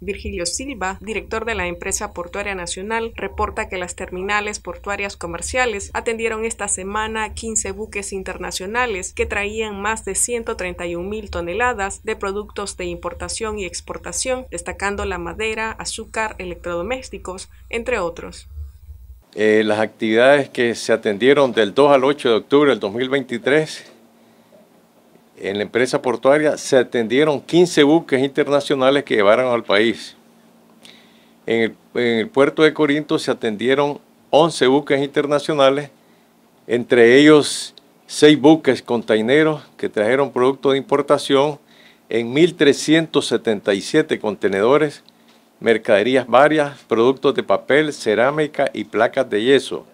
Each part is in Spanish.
Virgilio Silva, director de la empresa portuaria nacional, reporta que las terminales portuarias comerciales atendieron esta semana 15 buques internacionales que traían más de 131 mil toneladas de productos de importación y exportación, destacando la madera, azúcar, electrodomésticos, entre otros. Eh, las actividades que se atendieron del 2 al 8 de octubre del 2023 en la empresa portuaria se atendieron 15 buques internacionales que llevaron al país. En el, puerto de Corinto se atendieron 11 buques internacionales, entre ellos 6 buques containeros que trajeron productos de importación en 1.377 contenedores, mercaderías varias, productos de papel, cerámica y placas de yeso.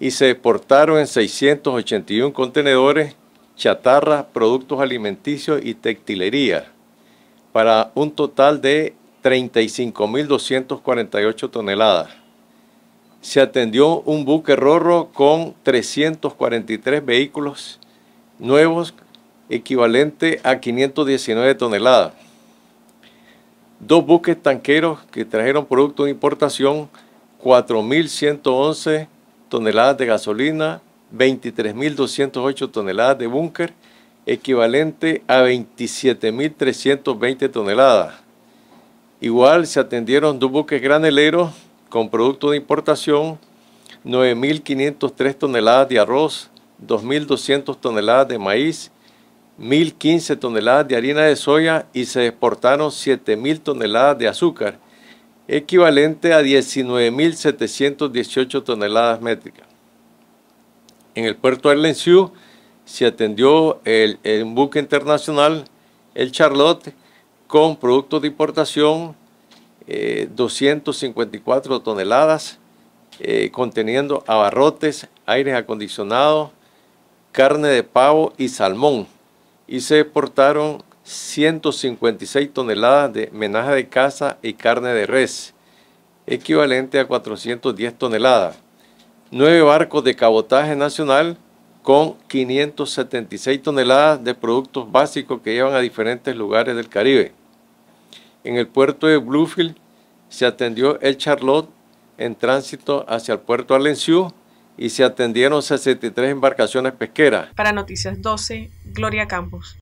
Y se exportaron en 681 contenedores chatarra, productos alimenticios y textilería, para un total de 35.248 toneladas. Se atendió un buque rorro con 343 vehículos nuevos, equivalente a 519 toneladas. Dos buques tanqueros que trajeron productos de importación, 4.111 toneladas de gasolina, 23.208 toneladas de búnker, equivalente a 27.320 toneladas. Igual se atendieron dos buques graneleros con producto de importación, 9.503 toneladas de arroz, 2.200 toneladas de maíz, 1.015 toneladas de harina de soya y se exportaron 7.000 toneladas de azúcar, equivalente a 19.718 toneladas métricas en el puerto de Lensiu se atendió el, buque internacional, el Charlotte, con productos de importación, 254 eh, toneladas, eh, conteniendo abarrotes, aire acondicionado, carne de pavo y salmón. Y se exportaron 156 toneladas de menaja de caza y carne de res, equivalente a 410 toneladas nueve barcos de cabotaje nacional con 576 toneladas de productos básicos que llevan a diferentes lugares del Caribe. En el puerto de Bluefield se atendió el Charlotte en tránsito hacia el puerto Alenciú y se atendieron 63 embarcaciones pesqueras. Para Noticias 12, Gloria Campos.